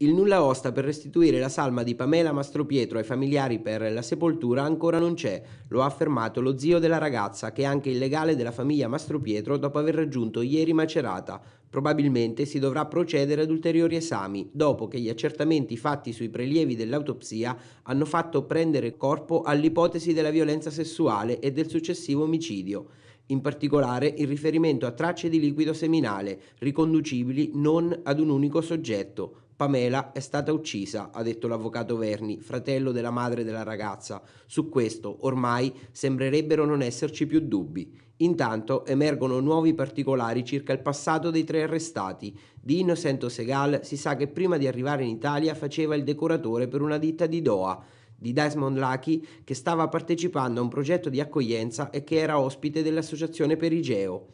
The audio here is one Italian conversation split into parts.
Il nulla osta per restituire la salma di Pamela Mastropietro ai familiari per la sepoltura ancora non c'è, lo ha affermato lo zio della ragazza, che è anche il legale della famiglia Mastropietro dopo aver raggiunto ieri Macerata. Probabilmente si dovrà procedere ad ulteriori esami, dopo che gli accertamenti fatti sui prelievi dell'autopsia hanno fatto prendere corpo all'ipotesi della violenza sessuale e del successivo omicidio in particolare il riferimento a tracce di liquido seminale riconducibili non ad un unico soggetto, Pamela è stata uccisa, ha detto l'avvocato Verni, fratello della madre della ragazza. Su questo, ormai, sembrerebbero non esserci più dubbi. Intanto emergono nuovi particolari circa il passato dei tre arrestati. Di Innocento Segal si sa che prima di arrivare in Italia faceva il decoratore per una ditta di Doha di Desmond Lucky che stava partecipando a un progetto di accoglienza e che era ospite dell'associazione Perigeo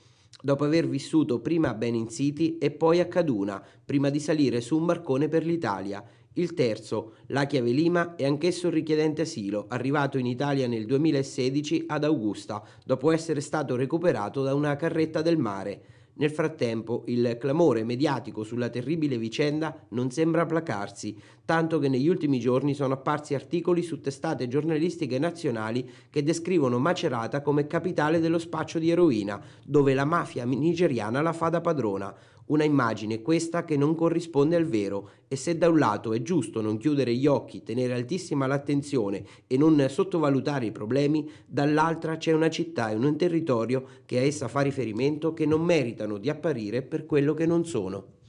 dopo aver vissuto prima a Benin City e poi a Caduna, prima di salire su un barcone per l'Italia. Il terzo, la Chiave Lima, è anch'esso un richiedente asilo, arrivato in Italia nel 2016 ad Augusta, dopo essere stato recuperato da una carretta del mare. Nel frattempo il clamore mediatico sulla terribile vicenda non sembra placarsi, tanto che negli ultimi giorni sono apparsi articoli su testate giornalistiche nazionali che descrivono Macerata come capitale dello spaccio di eroina, dove la mafia nigeriana la fa da padrona una immagine questa che non corrisponde al vero e se da un lato è giusto non chiudere gli occhi, tenere altissima l'attenzione e non sottovalutare i problemi, dall'altra c'è una città e un territorio che a essa fa riferimento che non meritano di apparire per quello che non sono.